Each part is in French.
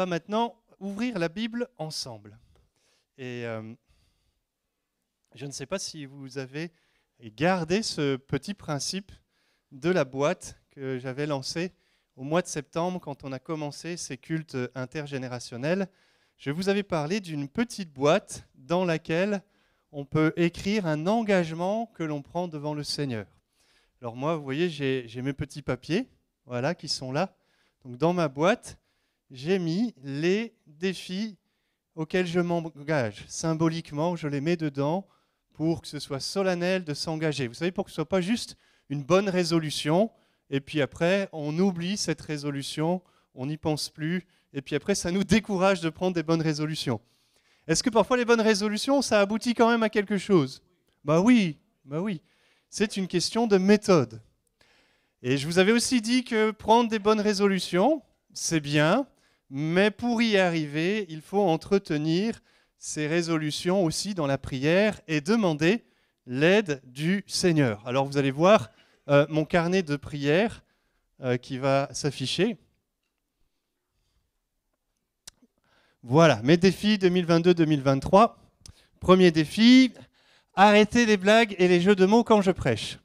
va maintenant ouvrir la Bible ensemble. Et euh, je ne sais pas si vous avez gardé ce petit principe de la boîte que j'avais lancé au mois de septembre quand on a commencé ces cultes intergénérationnels. Je vous avais parlé d'une petite boîte dans laquelle on peut écrire un engagement que l'on prend devant le Seigneur. Alors moi, vous voyez, j'ai mes petits papiers, voilà, qui sont là. Donc dans ma boîte, j'ai mis les défis auxquels je m'engage. Symboliquement, je les mets dedans pour que ce soit solennel de s'engager. Vous savez, pour que ce ne soit pas juste une bonne résolution, et puis après, on oublie cette résolution, on n'y pense plus, et puis après, ça nous décourage de prendre des bonnes résolutions. Est-ce que parfois les bonnes résolutions, ça aboutit quand même à quelque chose Bah oui, bah oui. C'est une question de méthode. Et je vous avais aussi dit que prendre des bonnes résolutions, c'est bien, mais pour y arriver, il faut entretenir ces résolutions aussi dans la prière et demander l'aide du Seigneur. Alors vous allez voir euh, mon carnet de prière euh, qui va s'afficher. Voilà, mes défis 2022-2023. Premier défi, arrêter les blagues et les jeux de mots quand je prêche.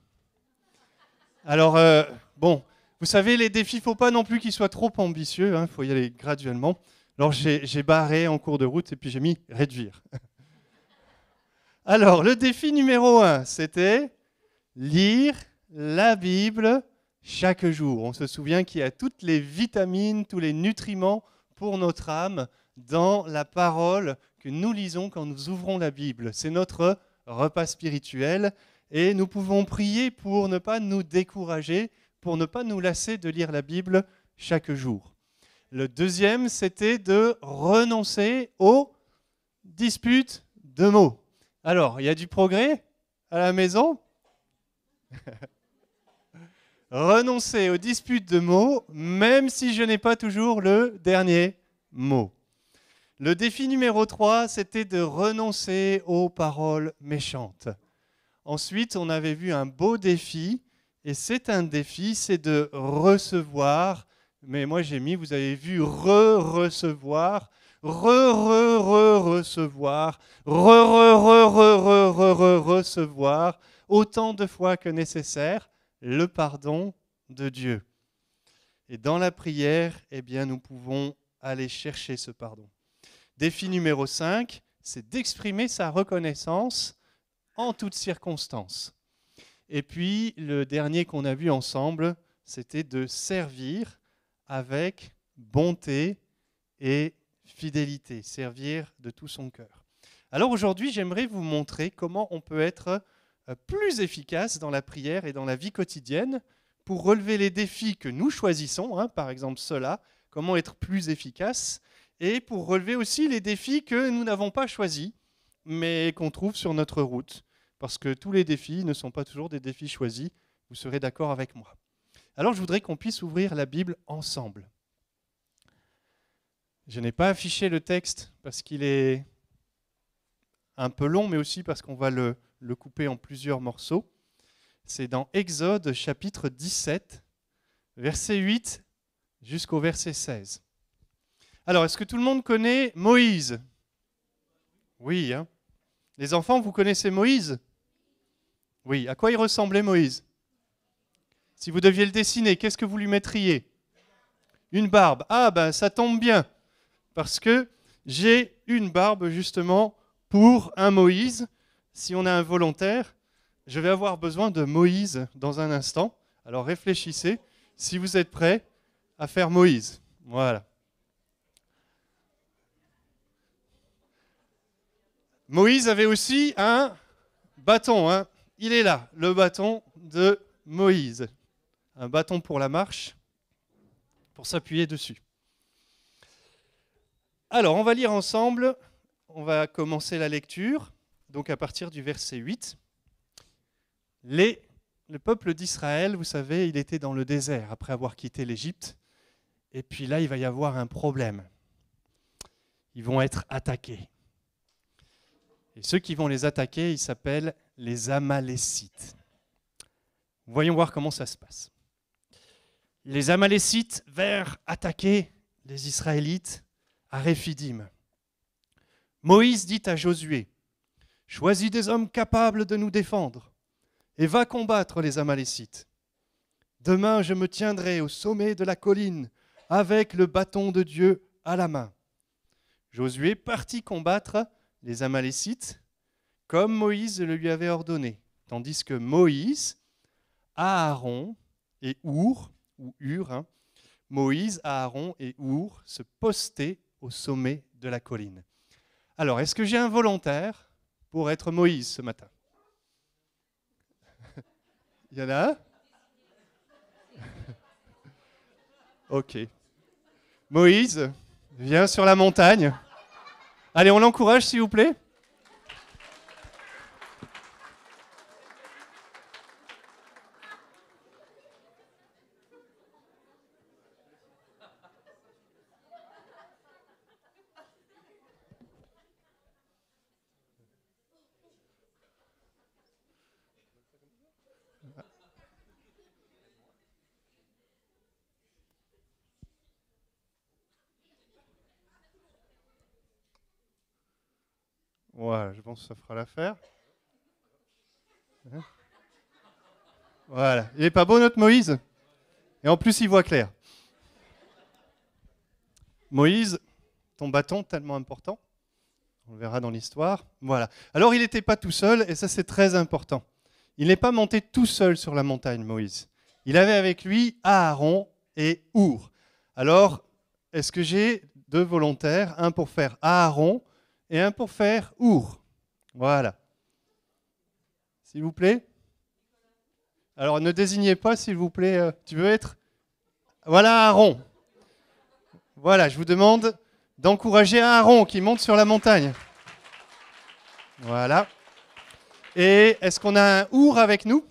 Alors, euh, bon, vous savez, les défis, il faut pas non plus qu'ils soient trop ambitieux, il hein, faut y aller graduellement. Alors mm. j'ai barré en cours de route et puis j'ai mis réduire. Alors, le défi numéro un, c'était lire la Bible chaque jour. On se souvient qu'il y a toutes les vitamines, tous les nutriments pour notre âme dans la parole que nous lisons quand nous ouvrons la Bible. C'est notre repas spirituel et nous pouvons prier pour ne pas nous décourager pour ne pas nous lasser de lire la Bible chaque jour. Le deuxième, c'était de renoncer aux disputes de mots. Alors, il y a du progrès à la maison Renoncer aux disputes de mots, même si je n'ai pas toujours le dernier mot. Le défi numéro 3, c'était de renoncer aux paroles méchantes. Ensuite, on avait vu un beau défi et c'est un défi, c'est de recevoir, mais moi j'ai mis, vous avez vu, re-recevoir, recevoir re re recevoir autant de fois que nécessaire, le pardon de Dieu. Et dans la prière, eh bien, nous pouvons aller chercher ce pardon. Défi numéro 5, c'est d'exprimer sa reconnaissance en toutes circonstances. Et puis le dernier qu'on a vu ensemble, c'était de servir avec bonté et fidélité, servir de tout son cœur. Alors aujourd'hui, j'aimerais vous montrer comment on peut être euh, plus efficace dans la prière et dans la vie quotidienne pour relever les défis que nous choisissons, hein, par exemple cela, comment être plus efficace, et pour relever aussi les défis que nous n'avons pas choisis, mais qu'on trouve sur notre route parce que tous les défis ne sont pas toujours des défis choisis, vous serez d'accord avec moi. Alors je voudrais qu'on puisse ouvrir la Bible ensemble. Je n'ai pas affiché le texte parce qu'il est un peu long, mais aussi parce qu'on va le, couper en plusieurs morceaux. C'est dans Exode chapitre 17, verset 8 jusqu'au verset 16. Alors, est-ce que tout le monde connaît Moïse Oui. Hein. Les enfants, vous connaissez Moïse oui, à quoi il ressemblait Moïse Si vous deviez le dessiner, qu'est-ce que vous lui mettriez Une barbe. Ah ben ça tombe bien, parce que j'ai une barbe justement pour un Moïse. Si on a un volontaire, je vais avoir besoin de Moïse dans un instant. Alors réfléchissez si vous êtes prêt à faire Moïse. Voilà. Moïse avait aussi un bâton. Hein il est là, le bâton de Moïse. Un bâton pour la marche, pour s'appuyer dessus. Alors, on va lire ensemble, on va commencer la lecture, donc à partir du verset 8. Les, le peuple d'Israël, vous savez, il était dans le désert après avoir quitté l'Égypte, et puis là, il va y avoir un problème. Ils vont être attaqués. Et ceux qui vont les attaquer, ils s'appellent les Amalécites. Voyons voir comment ça se passe. Les Amalécites vinrent attaquer les Israélites à Réphidim. Moïse dit à Josué, Choisis des hommes capables de nous défendre et va combattre les Amalécites. Demain, je me tiendrai au sommet de la colline avec le bâton de Dieu à la main. Josué partit combattre les Amalécites comme Moïse le lui avait ordonné. Tandis que Moïse, Aaron et Our, ou Ur, hein, Moïse, Aaron et Our se postaient au sommet de la colline. Alors, est-ce que j'ai un volontaire pour être Moïse ce matin Il y en a un Ok. Moïse, viens sur la montagne. Allez, on l'encourage, s'il vous plaît. ça fera l'affaire. Hein voilà. Il n'est pas beau notre Moïse Et en plus, il voit clair. Moïse, ton bâton tellement important, on le verra dans l'histoire. Voilà. Alors, il n'était pas tout seul, et ça, c'est très important. Il n'est pas monté tout seul sur la montagne, Moïse. Il avait avec lui Aaron et Our. Alors, est-ce que j'ai deux volontaires, un pour faire Aaron et un pour faire Our voilà. S'il vous plaît. Alors ne désignez pas, s'il vous plaît. Euh, tu veux être Voilà Aaron. Voilà, je vous demande d'encourager Aaron qui monte sur la montagne. Voilà. Et est-ce qu'on a un our avec nous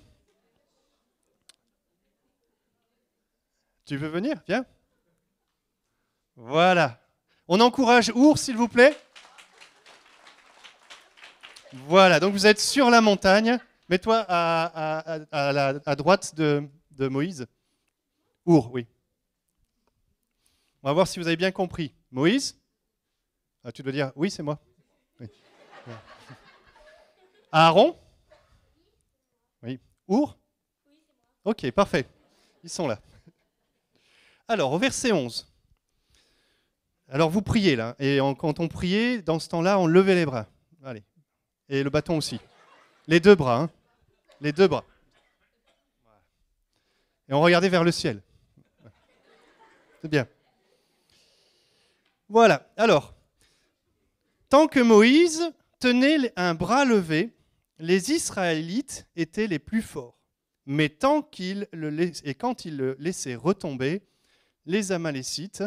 Tu veux venir Viens. Voilà. On encourage our, s'il vous plaît. Voilà, donc vous êtes sur la montagne. Mets-toi à, droite de, Moïse. Our, oui. On va voir si vous avez bien compris. Moïse ah, Tu dois dire oui, c'est moi. Oui. Aaron Oui. Our Ok, parfait. Ils sont là. Alors, au verset 11. Alors, vous priez là. Et quand on priait, dans ce temps-là, on levait les bras. Allez, et le bâton aussi. Les deux bras, hein. les deux bras. Et on regardait vers le ciel. C'est bien. Voilà. Alors, tant que Moïse tenait un bras levé, les Israélites étaient les plus forts. Mais tant qu'il le laissait et quand il le laissait retomber, les Amalécites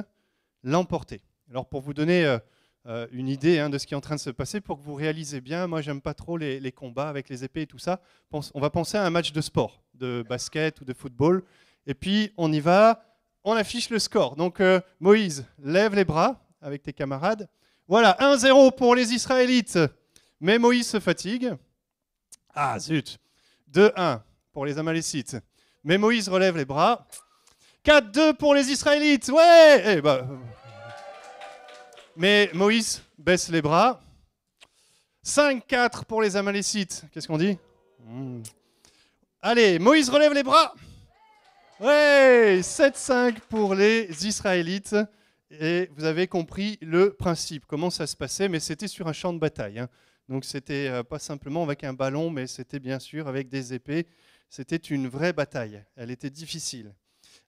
l'emportaient. Alors pour vous donner euh, euh, une idée hein, de ce qui est en train de se passer pour que vous réalisez bien. Moi, j'aime pas trop les, combats avec les épées et tout ça. on va penser à un match de sport, de basket ou de football. Et puis, on y va, on affiche le score. Donc, euh, Moïse, lève les bras avec tes camarades. Voilà, 1-0 pour les Israélites. Mais Moïse se fatigue. Ah, zut. 2-1 pour les Amalécites. Mais Moïse relève les bras. 4-2 pour les Israélites. Ouais Eh ben, mais Moïse baisse les bras. 5-4 pour les Amalécites. Qu'est-ce qu'on dit hmm. Allez, Moïse relève les bras. Ouais, 7-5 pour les Israélites. Et vous avez compris le principe, comment ça se passait, mais c'était sur un champ de bataille. Hein. Donc c'était euh, pas simplement avec un ballon, mais c'était bien sûr avec des épées. C'était une vraie bataille. Elle était difficile.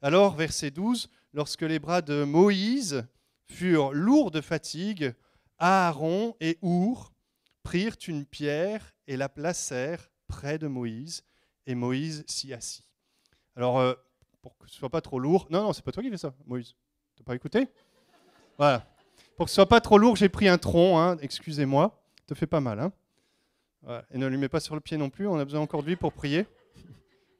Alors, verset 12, lorsque les bras de Moïse furent lourds de fatigue, Aaron et Our prirent une pierre et la placèrent près de Moïse, et Moïse s'y assit. Alors, euh, pour que ce soit pas trop lourd, non, non, c'est pas toi qui fais ça, Moïse. T'as pas écouté Voilà. Pour que ce soit pas trop lourd, j'ai pris un tronc, hein, excusez-moi. Te fait pas mal, hein. Et ne lui mets pas sur le pied non plus, on a besoin encore de lui pour prier.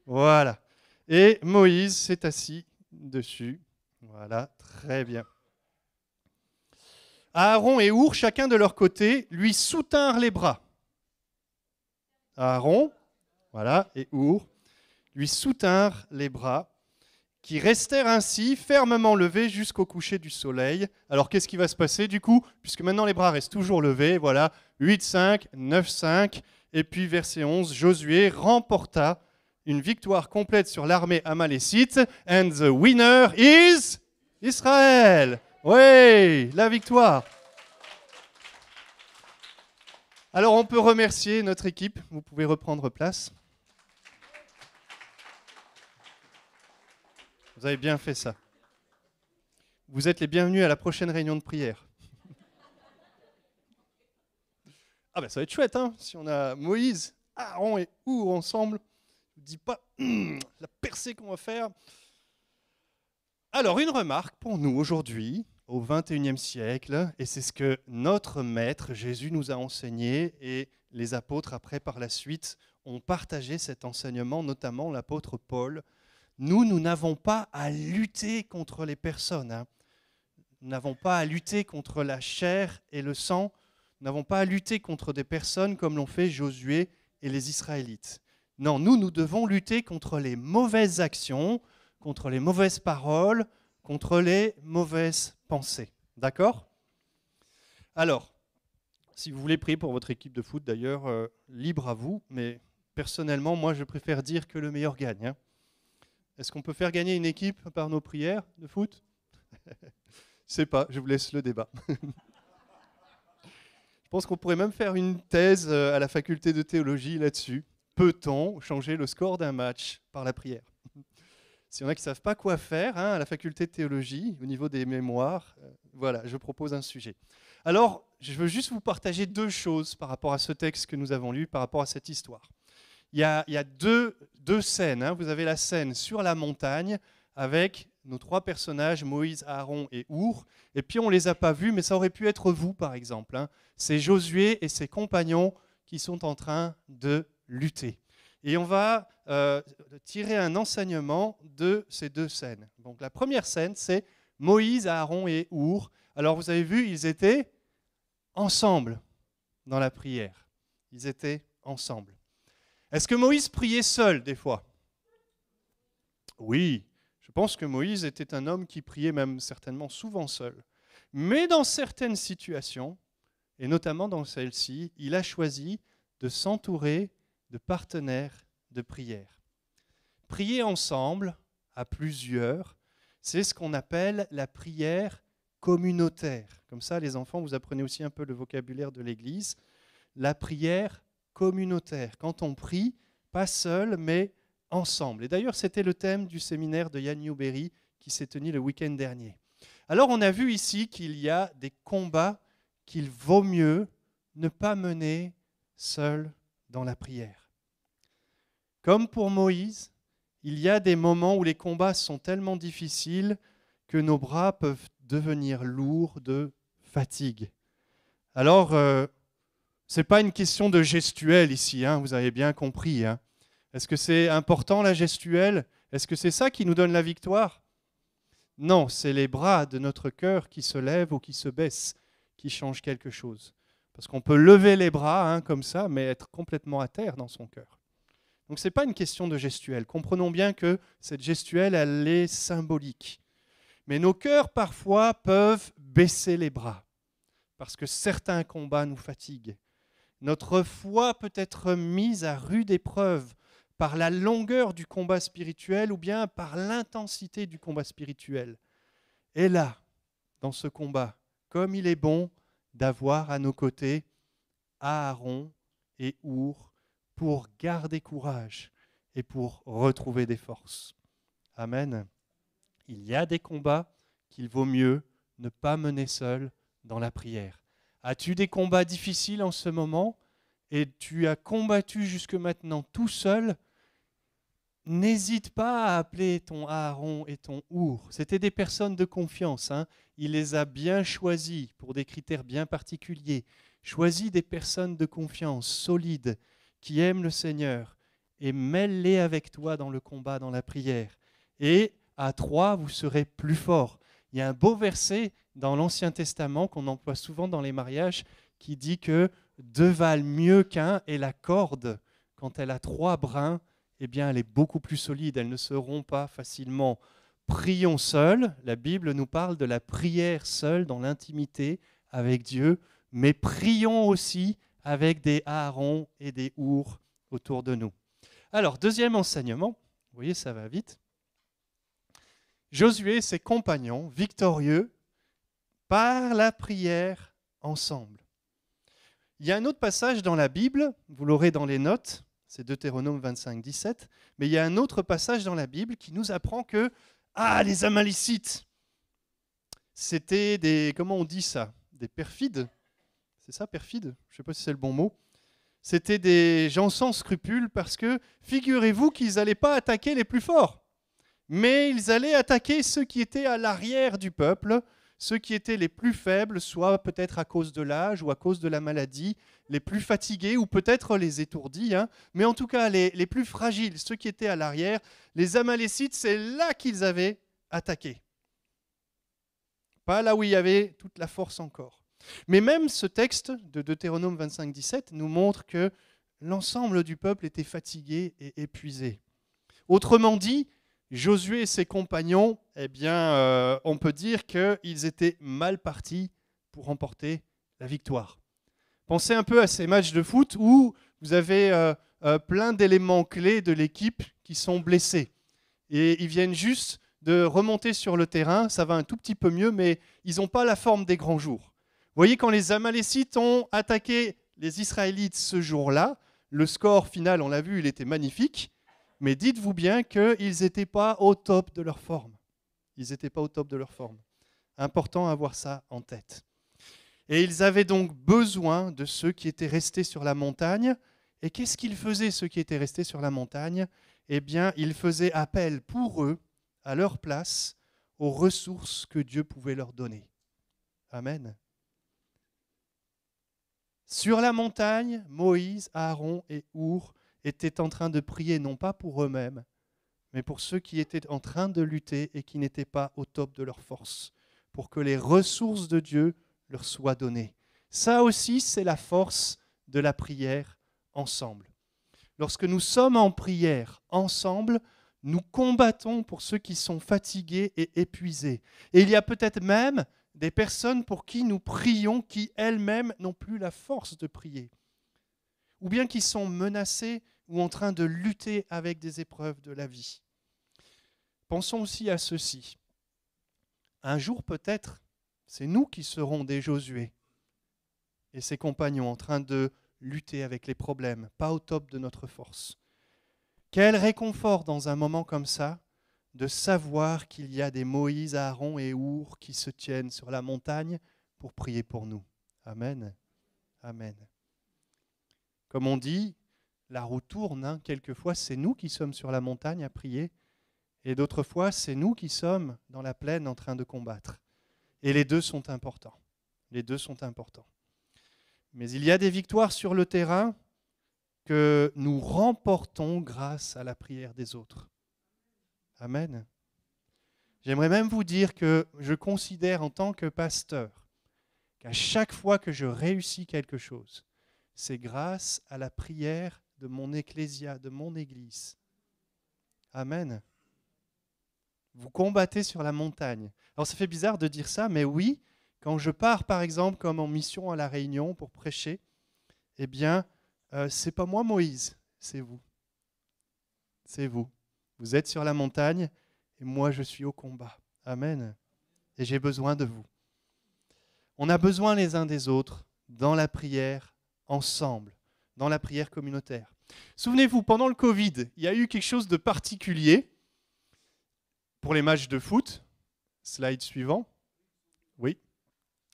Voilà. Et Moïse s'est assis dessus. Voilà, très bien. Aaron et Our, chacun de leur côté, lui soutinrent les bras. Aaron, voilà, et Our, lui soutinrent les bras, qui restèrent ainsi fermement levés jusqu'au coucher du soleil. Alors qu'est-ce qui va se passer du coup Puisque maintenant les bras restent toujours levés, voilà, 8-5, 9-5, et puis verset 11, Josué remporta une victoire complète sur l'armée amalécite, and the winner is Israël. Oui, la victoire. Alors on peut remercier notre équipe, vous pouvez reprendre place. Vous avez bien fait ça. Vous êtes les bienvenus à la prochaine réunion de prière. Ah ben ça va être chouette, hein, si on a Moïse, Aaron et Où ensemble. Je ne dis pas hmm, la percée qu'on va faire. Alors, une remarque pour nous aujourd'hui, au XXIe siècle, et c'est ce que notre Maître Jésus nous a enseigné, et les apôtres après, par la suite, ont partagé cet enseignement, notamment l'apôtre Paul. Nous, nous n'avons pas à lutter contre les personnes. Hein. Nous n'avons pas à lutter contre la chair et le sang. Nous n'avons pas à lutter contre des personnes comme l'ont fait Josué et les Israélites. Non, nous, nous devons lutter contre les mauvaises actions, contre les mauvaises paroles, contre les mauvaises pensées. D'accord Alors, si vous voulez prier pour votre équipe de foot, d'ailleurs, euh, libre à vous, mais personnellement, moi, je préfère dire que le meilleur gagne. Hein. Est-ce qu'on peut faire gagner une équipe par nos prières de foot sais pas, je vous laisse le débat. je pense qu'on pourrait même faire une thèse euh, à la faculté de théologie là-dessus. Peut-on changer le score d'un match par la prière s'il y en a qui ne savent pas quoi faire hein, à la faculté de théologie, au niveau des mémoires, euh, voilà, je propose un sujet. Alors, je veux juste vous partager deux choses par rapport à ce texte que nous avons lu, par rapport à cette histoire. Il y a, deux, scènes. Hein. Vous avez la scène sur la montagne avec nos trois personnages, Moïse, Aaron et Our. Et puis, on ne les a pas vus, mais ça aurait pu être vous, par exemple. Hein. C'est Josué et ses compagnons qui sont en train de lutter. Et on va euh, tirer un enseignement de ces deux scènes. Donc la première scène, c'est Moïse, Aaron et Our. Alors vous avez vu, ils étaient ensemble dans la prière. Ils étaient ensemble. Est-ce que Moïse priait seul des fois Oui, je pense que Moïse était un homme qui priait même certainement souvent seul. Mais dans certaines situations, et notamment dans celle-ci, il a choisi de s'entourer de partenaires de prière. Prier ensemble, à plusieurs, c'est ce qu'on appelle la prière communautaire. Comme ça, les enfants, vous apprenez aussi un peu le vocabulaire de l'Église. La prière communautaire, quand on prie, pas seul, mais ensemble. Et d'ailleurs, c'était le thème du séminaire de Yann Newberry qui s'est tenu le week-end dernier. Alors, on a vu ici qu'il y a des combats qu'il vaut mieux ne pas mener seul dans la prière. Comme pour Moïse, il y a des moments où les combats sont tellement difficiles que nos bras peuvent devenir lourds de fatigue. Alors, euh, c'est ce n'est pas une question de gestuelle ici, hein, vous avez bien compris. Hein. Est-ce que c'est important la gestuelle Est-ce que c'est ça qui nous donne la victoire Non, c'est les bras de notre cœur qui se lèvent ou qui se baissent qui changent quelque chose. Parce qu'on peut lever les bras hein, comme ça, mais être complètement à terre dans son cœur. Donc ce n'est pas une question de gestuelle. Comprenons bien que cette gestuelle, elle est symbolique. Mais nos cœurs, parfois, peuvent baisser les bras, parce que certains combats nous fatiguent. Notre foi peut être mise à rude épreuve par la longueur du combat spirituel ou bien par l'intensité du combat spirituel. Et là, dans ce combat, comme il est bon, d'avoir à nos côtés Aaron et Our pour garder courage et pour retrouver des forces. Amen. Il y a des combats qu'il vaut mieux ne pas mener seul dans la prière. As-tu des combats difficiles en ce moment et tu as combattu jusque maintenant tout seul n'hésite pas à appeler ton Aaron et ton Our. C'était des personnes de confiance. Hein. Il les a bien choisis pour des critères bien particuliers. Choisis des personnes de confiance, solides, qui aiment le Seigneur, et mêle-les avec toi dans le combat, dans la prière. Et à trois, vous serez plus forts. Il y a un beau verset dans l'Ancien Testament qu'on emploie souvent dans les mariages qui dit que deux valent mieux qu'un et la corde, quand elle a trois brins, eh bien, elle est beaucoup plus solide, elle ne se rompt pas facilement. Prions seuls. la Bible nous parle de la prière seule dans l'intimité avec Dieu, mais prions aussi avec des harons et des ours autour de nous. Alors, deuxième enseignement, vous voyez, ça va vite. Josué et ses compagnons, victorieux, par la prière ensemble. Il y a un autre passage dans la Bible, vous l'aurez dans les notes, c'est Deutéronome 25, 17. Mais il y a un autre passage dans la Bible qui nous apprend que, ah, les Amalicites, c'était des, comment on dit ça Des perfides. C'est ça, perfides Je ne sais pas si c'est le bon mot. C'était des gens sans scrupules parce que, figurez-vous qu'ils n'allaient pas attaquer les plus forts, mais ils allaient attaquer ceux qui étaient à l'arrière du peuple, ceux qui étaient les plus faibles, soit peut-être à cause de l'âge ou à cause de la maladie, les plus fatigués ou peut-être les étourdis, hein. mais en tout cas les, les plus fragiles, ceux qui étaient à l'arrière, les Amalécites, c'est là qu'ils avaient attaqué. Pas là où il y avait toute la force encore. Mais même ce texte de Deutéronome 25, 17 nous montre que l'ensemble du peuple était fatigué et épuisé. Autrement dit, Josué et ses compagnons, eh bien, euh, on peut dire qu'ils étaient mal partis pour remporter la victoire. Pensez un peu à ces matchs de foot où vous avez euh, euh, plein d'éléments clés de l'équipe qui sont blessés. Et ils viennent juste de remonter sur le terrain, ça va un tout petit peu mieux, mais ils n'ont pas la forme des grands jours. Vous voyez, quand les Amalécites ont attaqué les Israélites ce jour-là, le score final, on l'a vu, il était magnifique mais dites-vous bien qu'ils n'étaient pas au top de leur forme. Ils n'étaient pas au top de leur forme. Important à avoir ça en tête. Et ils avaient donc besoin de ceux qui étaient restés sur la montagne. Et qu'est-ce qu'ils faisaient, ceux qui étaient restés sur la montagne Eh bien, ils faisaient appel pour eux, à leur place, aux ressources que Dieu pouvait leur donner. Amen. Sur la montagne, Moïse, Aaron et Our étaient en train de prier non pas pour eux-mêmes, mais pour ceux qui étaient en train de lutter et qui n'étaient pas au top de leur force, pour que les ressources de Dieu leur soient données. Ça aussi, c'est la force de la prière ensemble. Lorsque nous sommes en prière ensemble, nous combattons pour ceux qui sont fatigués et épuisés. Et il y a peut-être même des personnes pour qui nous prions qui elles-mêmes n'ont plus la force de prier ou bien qui sont menacés ou en train de lutter avec des épreuves de la vie. Pensons aussi à ceci. Un jour peut-être, c'est nous qui serons des Josué et ses compagnons en train de lutter avec les problèmes, pas au top de notre force. Quel réconfort dans un moment comme ça de savoir qu'il y a des Moïse, Aaron et Our qui se tiennent sur la montagne pour prier pour nous. Amen. Amen. Comme on dit, la roue tourne. Hein. Quelquefois, c'est nous qui sommes sur la montagne à prier, et d'autres fois, c'est nous qui sommes dans la plaine en train de combattre. Et les deux sont importants. Les deux sont importants. Mais il y a des victoires sur le terrain que nous remportons grâce à la prière des autres. Amen. J'aimerais même vous dire que je considère en tant que pasteur qu'à chaque fois que je réussis quelque chose, c'est grâce à la prière de mon ecclésia, de mon Église. Amen. Vous combattez sur la montagne. Alors ça fait bizarre de dire ça, mais oui, quand je pars par exemple comme en mission à la Réunion pour prêcher, eh bien, ce euh, c'est pas moi Moïse, c'est vous. C'est vous. Vous êtes sur la montagne et moi je suis au combat. Amen. Et j'ai besoin de vous. On a besoin les uns des autres dans la prière, ensemble dans la prière communautaire. Souvenez-vous, pendant le Covid, il y a eu quelque chose de particulier pour les matchs de foot. Slide suivant. Oui,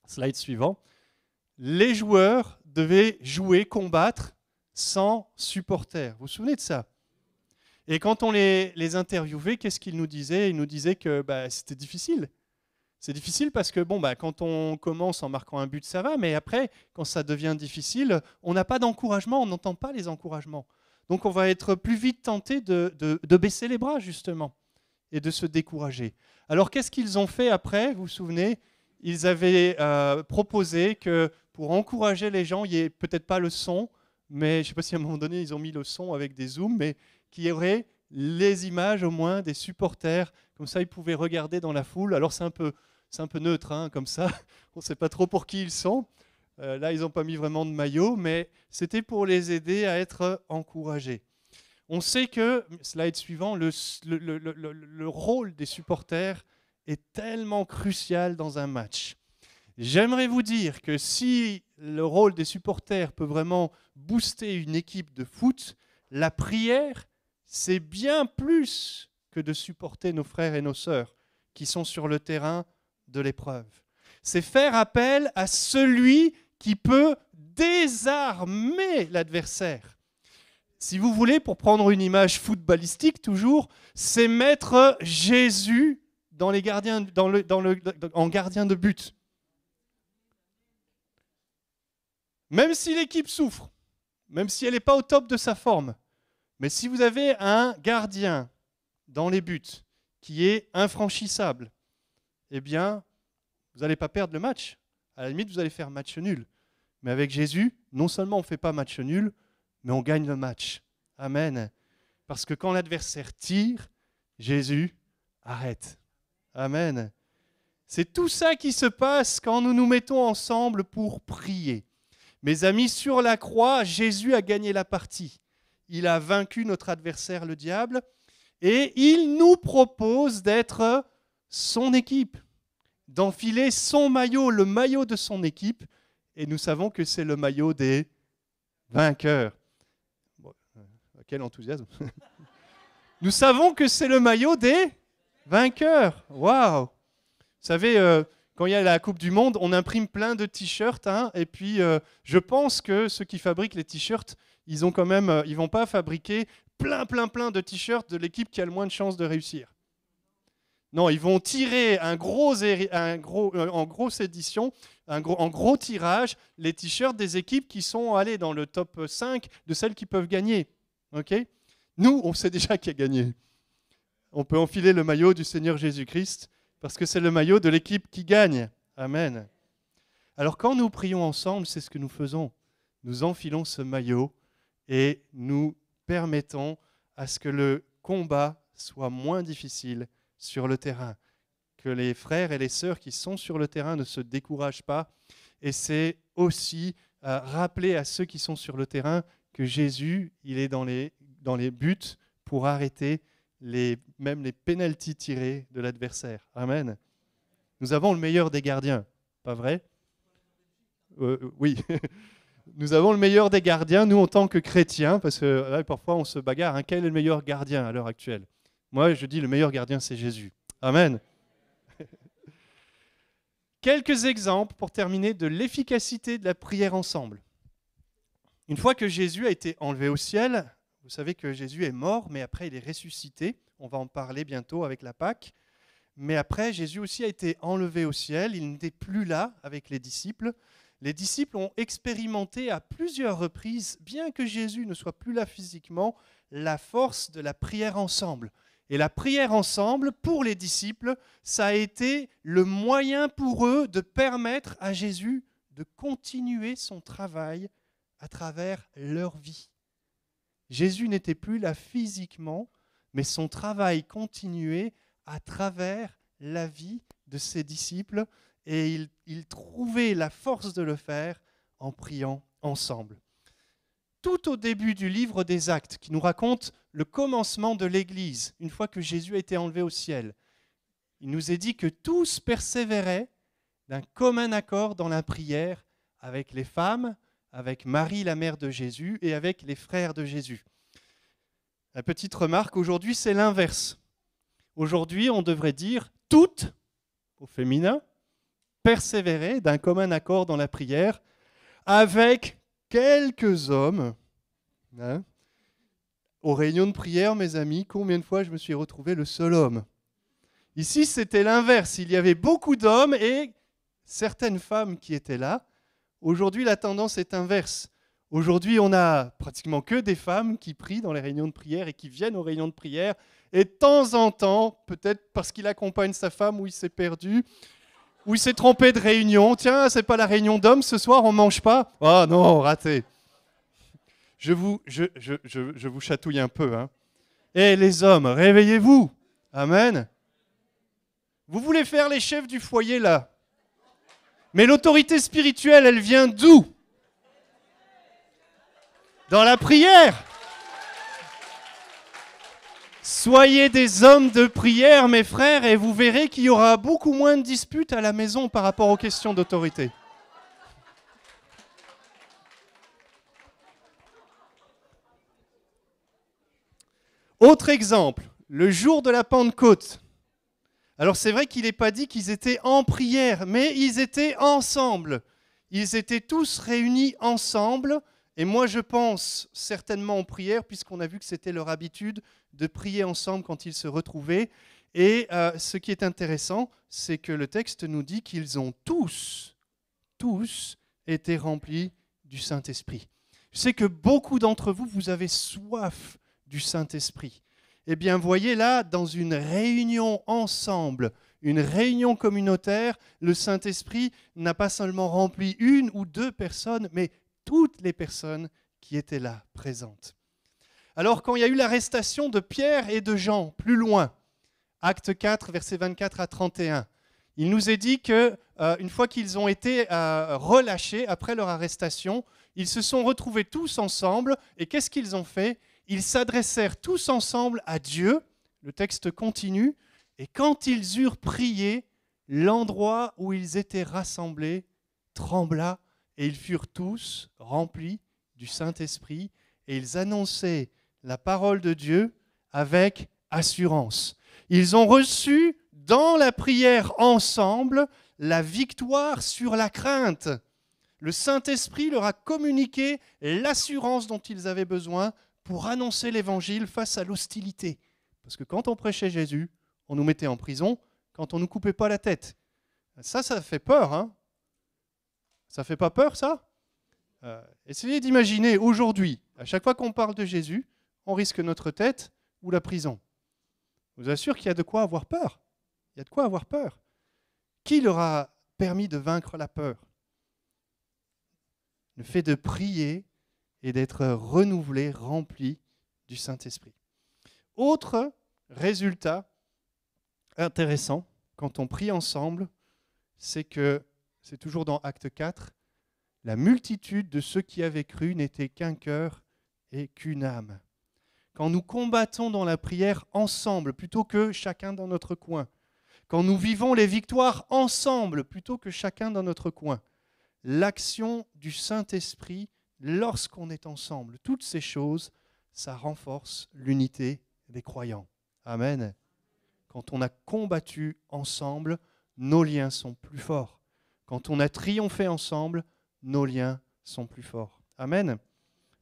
slide suivant. Les joueurs devaient jouer, combattre sans supporters. Vous vous souvenez de ça Et quand on les, les interviewait, qu'est-ce qu'ils nous disaient Ils nous disaient que bah, c'était difficile. C'est difficile parce que bon, bah, quand on commence en marquant un but, ça va, mais après, quand ça devient difficile, on n'a pas d'encouragement, on n'entend pas les encouragements. Donc on va être plus vite tenté de, baisser les bras, justement, et de se décourager. Alors qu'est-ce qu'ils ont fait après Vous vous souvenez Ils avaient euh, proposé que pour encourager les gens, il n'y ait peut-être pas le son, mais je ne sais pas si à un moment donné, ils ont mis le son avec des zooms, mais qu'il y aurait les images au moins des supporters comme ça, ils pouvaient regarder dans la foule. Alors c'est un peu, neutre, hein, comme ça. On ne sait pas trop pour qui ils sont. Euh, là, ils n'ont pas mis vraiment de maillot, mais c'était pour les aider à être encouragés. On sait que, slide suivant, le, le rôle des supporters est tellement crucial dans un match. J'aimerais vous dire que si le rôle des supporters peut vraiment booster une équipe de foot, la prière, c'est bien plus que de supporter nos frères et nos sœurs qui sont sur le terrain de l'épreuve. C'est faire appel à celui qui peut désarmer l'adversaire. Si vous voulez, pour prendre une image footballistique toujours, c'est mettre Jésus en gardien de but. Même si l'équipe souffre, même si elle n'est pas au top de sa forme, mais si vous avez un gardien dans les buts, qui est infranchissable, eh bien, vous n'allez pas perdre le match. À la limite, vous allez faire match nul. Mais avec Jésus, non seulement on ne fait pas match nul, mais on gagne le match. Amen. Parce que quand l'adversaire tire, Jésus arrête. Amen. C'est tout ça qui se passe quand nous nous mettons ensemble pour prier. Mes amis, sur la croix, Jésus a gagné la partie. Il a vaincu notre adversaire, le diable. Et il nous propose d'être son équipe, d'enfiler son maillot, le maillot de son équipe. Et nous savons que c'est le maillot des vainqueurs. Euh, quel enthousiasme. Nous savons que c'est le maillot des vainqueurs. Waouh Vous savez, euh, quand il y a la Coupe du Monde, on imprime plein de t-shirts. Hein, et puis, euh, je pense que ceux qui fabriquent les t-shirts, ils ont quand même, euh, ils vont pas fabriquer plein, plein, plein de t-shirts de l'équipe qui a le moins de chances de réussir. Non, ils vont tirer un gros, un gros, euh, en grosse édition, un gros, en gros tirage, les t-shirts des équipes qui sont allées dans le top 5 de celles qui peuvent gagner. Ok Nous, on sait déjà qui a gagné. On peut enfiler le maillot du Seigneur Jésus-Christ parce que c'est le maillot de l'équipe qui gagne. Amen. Alors quand nous prions ensemble, c'est ce que nous faisons. Nous enfilons ce maillot et nous permettons à ce que le combat soit moins difficile sur le terrain, que les frères et les sœurs qui sont sur le terrain ne se découragent pas. Et c'est aussi euh, rappeler à ceux qui sont sur le terrain que Jésus, il est dans les, dans les buts pour arrêter même les pénalties tirées de l'adversaire. Amen. Nous avons le meilleur des gardiens, pas vrai euh, euh, Oui. Nous avons le meilleur des gardiens, nous en tant que chrétiens, parce que parfois on se bagarre. Hein, quel est le meilleur gardien à l'heure actuelle Moi, je dis le meilleur gardien, c'est Jésus. Amen. Quelques exemples pour terminer de l'efficacité de la prière ensemble. Une fois que Jésus a été enlevé au ciel, vous savez que Jésus est mort, mais après il est ressuscité. On va en parler bientôt avec la Pâque. Mais après, Jésus aussi a été enlevé au ciel. Il n'était plus là avec les disciples. Les disciples ont expérimenté à plusieurs reprises, bien que Jésus ne soit plus là physiquement, la force de la prière ensemble. Et la prière ensemble, pour les disciples, ça a été le moyen pour eux de permettre à Jésus de continuer son travail à travers leur vie. Jésus n'était plus là physiquement, mais son travail continuait à travers la vie de ses disciples et il, trouvait la force de le faire en priant ensemble. Tout au début du livre des actes, qui nous raconte le commencement de l'Église, une fois que Jésus a été enlevé au ciel, il nous est dit que tous persévéraient d'un commun accord dans la prière avec les femmes, avec Marie, la mère de Jésus, et avec les frères de Jésus. La petite remarque, aujourd'hui c'est l'inverse. Aujourd'hui on devrait dire toutes, au féminin, persévérer d'un commun accord dans la prière, avec quelques hommes. Hein. aux réunions de prière, mes amis, combien de fois je me suis retrouvé le seul homme Ici, c'était l'inverse. Il y avait beaucoup d'hommes et certaines femmes qui étaient là, Aujourd'hui, la tendance est inverse. Aujourd'hui, on a pratiquement que des femmes qui prient dans les réunions de prière et qui viennent aux réunions de prière. Et de temps en temps, peut-être parce qu'il accompagne sa femme ou il s'est perdu, ou il s'est trompé de réunion. Tiens, c'est pas la réunion d'hommes ce soir, on mange pas. Ah oh non, raté. Je vous, je, je vous chatouille un peu. Hein. Et eh, les hommes, réveillez-vous. Amen. Vous voulez faire les chefs du foyer là mais l'autorité spirituelle, elle vient d'où Dans la prière. Soyez des hommes de prière, mes frères, et vous verrez qu'il y aura beaucoup moins de disputes à la maison par rapport aux questions d'autorité. Autre exemple, le jour de la Pentecôte, alors c'est vrai qu'il n'est pas dit qu'ils étaient en prière, mais ils étaient ensemble. Ils étaient tous réunis ensemble, et moi je pense certainement en prière, puisqu'on a vu que c'était leur habitude de prier ensemble quand ils se retrouvaient. Et euh, ce qui est intéressant, c'est que le texte nous dit qu'ils ont tous, tous été remplis du Saint-Esprit. Je sais que beaucoup d'entre vous, vous avez soif du Saint-Esprit eh bien, voyez là, dans une réunion ensemble, une réunion communautaire, le Saint-Esprit n'a pas seulement rempli une ou deux personnes, mais toutes les personnes qui étaient là, présentes. Alors, quand il y a eu l'arrestation de Pierre et de Jean, plus loin, acte 4, versets 24 à 31, il nous est dit que euh, une fois qu'ils ont été euh, relâchés après leur arrestation, ils se sont retrouvés tous ensemble et qu'est-ce qu'ils ont fait ils s'adressèrent tous ensemble à Dieu. Le texte continue. Et quand ils eurent prié, l'endroit où ils étaient rassemblés trembla, et ils furent tous remplis du Saint-Esprit, et ils annonçaient la parole de Dieu avec assurance. Ils ont reçu dans la prière ensemble la victoire sur la crainte. Le Saint-Esprit leur a communiqué l'assurance dont ils avaient besoin pour annoncer l'évangile face à l'hostilité. Parce que quand on prêchait Jésus, on nous mettait en prison quand on ne nous coupait pas la tête. Ça, ça fait peur. Hein ça fait pas peur, ça euh, Essayez d'imaginer aujourd'hui, à chaque fois qu'on parle de Jésus, on risque notre tête ou la prison. Je vous assure qu'il y a de quoi avoir peur. Il y a de quoi avoir peur. Qui leur a permis de vaincre la peur Le fait de prier et d'être euh, renouvelé, rempli du Saint-Esprit. Autre résultat intéressant quand on prie ensemble, c'est que, c'est toujours dans Acte 4, la multitude de ceux qui avaient cru n'était qu'un cœur et qu'une âme. Quand nous combattons dans la prière ensemble plutôt que chacun dans notre coin, quand nous vivons les victoires ensemble plutôt que chacun dans notre coin, l'action du Saint-Esprit lorsqu'on est ensemble, toutes ces choses, ça renforce l'unité des croyants. Amen. Quand on a combattu ensemble, nos liens sont plus forts. Quand on a triomphé ensemble, nos liens sont plus forts. Amen.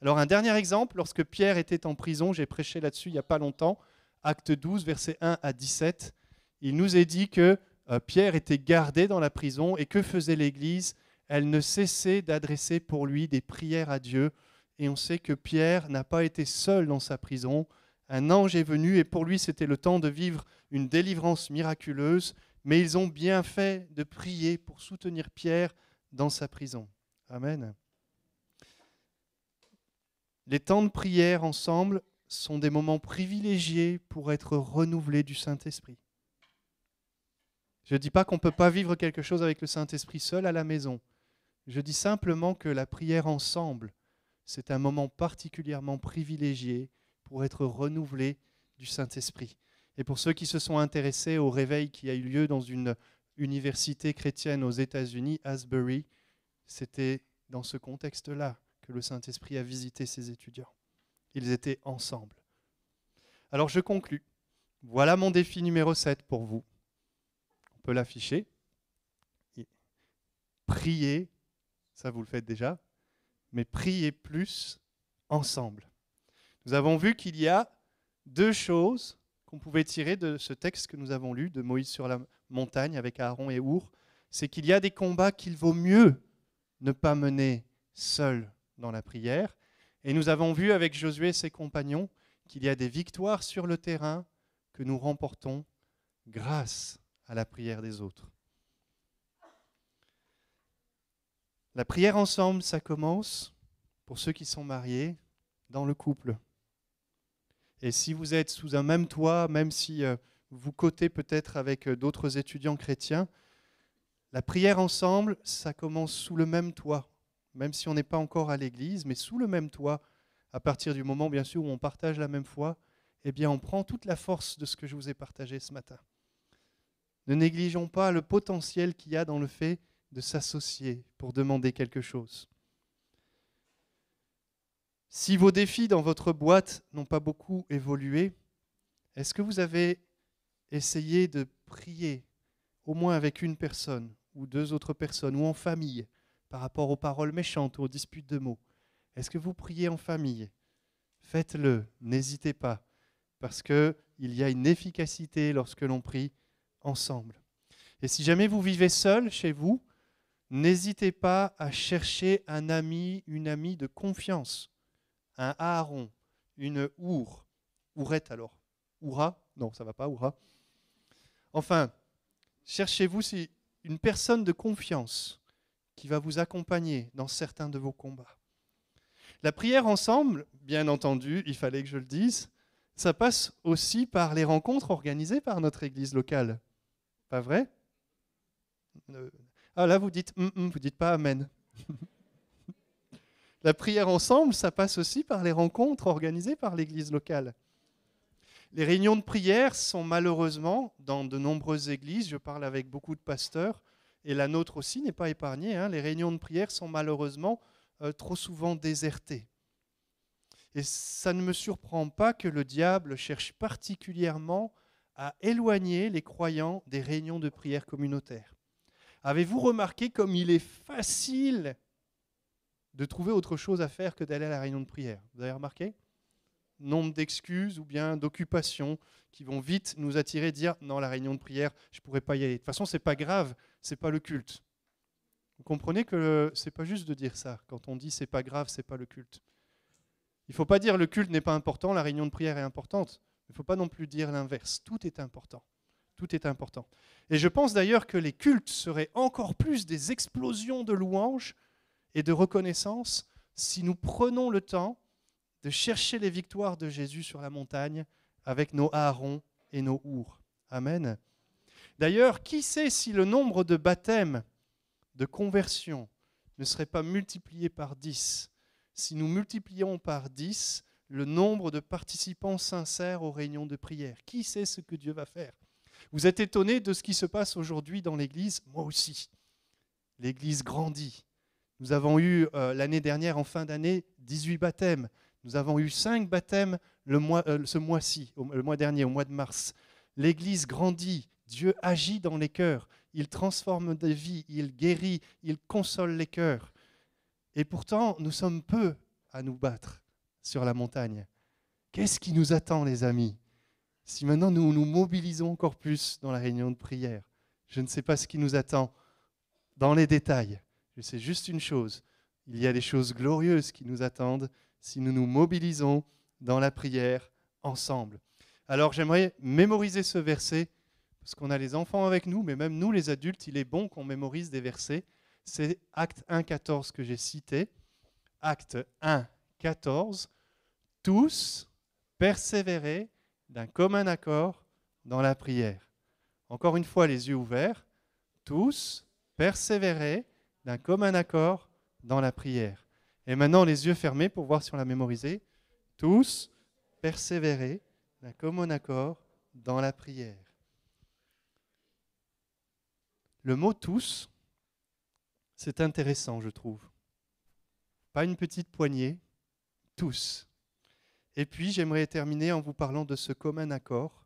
Alors un dernier exemple, lorsque Pierre était en prison, j'ai prêché là-dessus il n'y a pas longtemps, acte 12, versets 1 à 17, il nous est dit que euh, Pierre était gardé dans la prison et que faisait l'Église elle ne cessait d'adresser pour lui des prières à Dieu. Et on sait que Pierre n'a pas été seul dans sa prison. Un ange est venu et pour lui c'était le temps de vivre une délivrance miraculeuse. Mais ils ont bien fait de prier pour soutenir Pierre dans sa prison. Amen. Les temps de prière ensemble sont des moments privilégiés pour être renouvelés du Saint-Esprit. Je ne dis pas qu'on ne peut pas vivre quelque chose avec le Saint-Esprit seul à la maison. Je dis simplement que la prière ensemble, c'est un moment particulièrement privilégié pour être renouvelé du Saint-Esprit. Et pour ceux qui se sont intéressés au réveil qui a eu lieu dans une université chrétienne aux États-Unis, Asbury, c'était dans ce contexte-là que le Saint-Esprit a visité ses étudiants. Ils étaient ensemble. Alors je conclus. Voilà mon défi numéro 7 pour vous. On peut l'afficher. Prier ça vous le faites déjà, mais priez plus ensemble. Nous avons vu qu'il y a deux choses qu'on pouvait tirer de ce texte que nous avons lu de Moïse sur la montagne avec Aaron et Our, c'est qu'il y a des combats qu'il vaut mieux ne pas mener seul dans la prière. Et nous avons vu avec Josué et ses compagnons qu'il y a des victoires sur le terrain que nous remportons grâce à la prière des autres. La prière ensemble, ça commence pour ceux qui sont mariés dans le couple. Et si vous êtes sous un même toit, même si euh, vous cotez peut-être avec euh, d'autres étudiants chrétiens, la prière ensemble, ça commence sous le même toit, même si on n'est pas encore à l'église, mais sous le même toit, à partir du moment, bien sûr, où on partage la même foi, eh bien, on prend toute la force de ce que je vous ai partagé ce matin. Ne négligeons pas le potentiel qu'il y a dans le fait de s'associer pour demander quelque chose. Si vos défis dans votre boîte n'ont pas beaucoup évolué, est-ce que vous avez essayé de prier au moins avec une personne ou deux autres personnes ou en famille par rapport aux paroles méchantes ou aux disputes de mots Est-ce que vous priez en famille Faites-le, n'hésitez pas, parce qu'il y a une efficacité lorsque l'on prie ensemble. Et si jamais vous vivez seul chez vous, N'hésitez pas à chercher un ami, une amie de confiance, un Aaron, une Our, Ourette alors, Oura, non ça va pas, Oura. Enfin, cherchez-vous une personne de confiance qui va vous accompagner dans certains de vos combats. La prière ensemble, bien entendu, il fallait que je le dise, ça passe aussi par les rencontres organisées par notre Église locale. Pas vrai euh, ah là, vous dites, hum, hum, vous dites pas Amen. La prière ensemble, ça passe aussi par les rencontres organisées par l'Église locale. Les réunions de prière sont malheureusement, dans de nombreuses églises, je parle avec beaucoup de pasteurs, et la nôtre aussi n'est pas épargnée, hein, les réunions de prière sont malheureusement euh, trop souvent désertées. Et ça ne me surprend pas que le diable cherche particulièrement à éloigner les croyants des réunions de prière communautaires. Avez-vous remarqué comme il est facile de trouver autre chose à faire que d'aller à la réunion de prière Vous avez remarqué Nombre d'excuses ou bien d'occupations qui vont vite nous attirer, dire non, la réunion de prière, je ne pourrais pas y aller. De toute façon, ce n'est pas grave, ce n'est pas le culte. Vous comprenez que c'est pas juste de dire ça. Quand on dit c'est pas grave, c'est pas le culte. Il ne faut pas dire le culte n'est pas important, la réunion de prière est importante. Il ne faut pas non plus dire l'inverse. Tout est important tout est important. Et je pense d'ailleurs que les cultes seraient encore plus des explosions de louanges et de reconnaissance si nous prenons le temps de chercher les victoires de Jésus sur la montagne avec nos harons et nos ours. Amen. D'ailleurs, qui sait si le nombre de baptêmes, de conversions, ne serait pas multiplié par 10 Si nous multiplions par 10 le nombre de participants sincères aux réunions de prière, qui sait ce que Dieu va faire vous êtes étonnés de ce qui se passe aujourd'hui dans l'Église Moi aussi. L'Église grandit. Nous avons eu euh, l'année dernière, en fin d'année, 18 baptêmes. Nous avons eu 5 baptêmes euh, ce mois-ci, le mois dernier, au mois de mars. L'Église grandit. Dieu agit dans les cœurs. Il transforme des vies, il guérit, il console les cœurs. Et pourtant, nous sommes peu à nous battre sur la montagne. Qu'est-ce qui nous attend, les amis si maintenant nous nous mobilisons encore plus dans la réunion de prière, je ne sais pas ce qui nous attend dans les détails, je sais juste une chose, il y a des choses glorieuses qui nous attendent si nous nous mobilisons dans la prière ensemble. Alors j'aimerais mémoriser ce verset, parce qu'on a les enfants avec nous, mais même nous les adultes, il est bon qu'on mémorise des versets. C'est Acte 1.14 que j'ai cité. Acte 1.14, tous persévérer d'un commun accord dans la prière. Encore une fois, les yeux ouverts, tous persévérer d'un commun accord dans la prière. Et maintenant, les yeux fermés pour voir si on l'a mémorisé. Tous persévérer d'un commun accord dans la prière. Le mot tous, c'est intéressant, je trouve. Pas une petite poignée, tous. Et puis j'aimerais terminer en vous parlant de ce commun accord.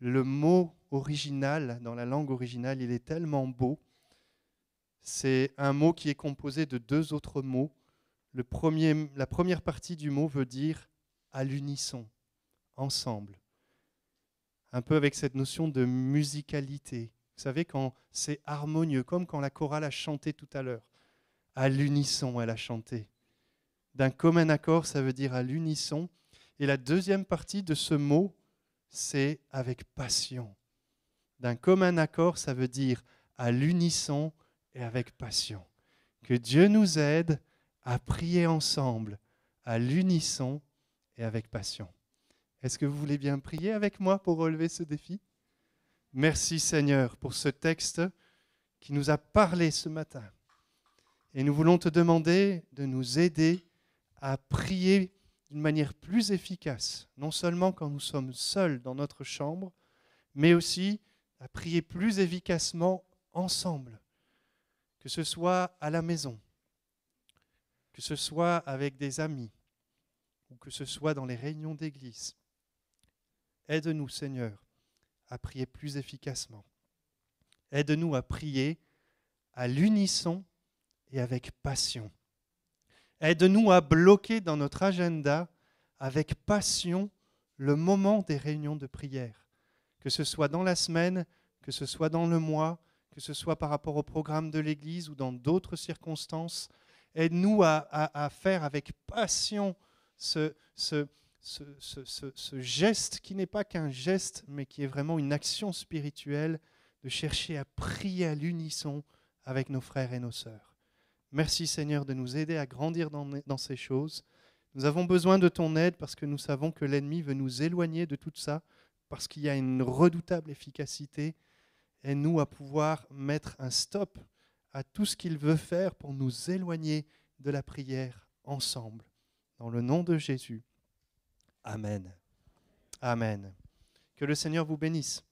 Le mot original, dans la langue originale, il est tellement beau. C'est un mot qui est composé de deux autres mots. Le premier, la première partie du mot veut dire à l'unisson, ensemble. Un peu avec cette notion de musicalité. Vous savez, quand c'est harmonieux, comme quand la chorale a chanté tout à l'heure. À l'unisson, elle a chanté. D'un commun accord, ça veut dire à l'unisson, et la deuxième partie de ce mot, c'est avec passion. D'un commun accord, ça veut dire à l'unisson et avec passion. Que Dieu nous aide à prier ensemble, à l'unisson et avec passion. Est-ce que vous voulez bien prier avec moi pour relever ce défi Merci Seigneur pour ce texte qui nous a parlé ce matin. Et nous voulons te demander de nous aider à prier d'une manière plus efficace, non seulement quand nous sommes seuls dans notre chambre, mais aussi à prier plus efficacement ensemble, que ce soit à la maison, que ce soit avec des amis, ou que ce soit dans les réunions d'église. Aide-nous, Seigneur, à prier plus efficacement. Aide-nous à prier à l'unisson et avec passion. Aide-nous à bloquer dans notre agenda avec passion le moment des réunions de prière, que ce soit dans la semaine, que ce soit dans le mois, que ce soit par rapport au programme de l'Église ou dans d'autres circonstances. Aide-nous à, faire avec passion ce, ce geste qui n'est pas qu'un geste, mais qui est vraiment une action spirituelle de chercher à prier à l'unisson avec nos frères et nos sœurs. Merci Seigneur de nous aider à grandir dans, ces choses. Nous avons besoin de ton aide parce que nous savons que l'ennemi veut nous éloigner de tout ça, parce qu'il y a une redoutable efficacité. et nous à pouvoir mettre un stop à tout ce qu'il veut faire pour nous éloigner de la prière ensemble. Dans le nom de Jésus. Amen. Amen. Que le Seigneur vous bénisse.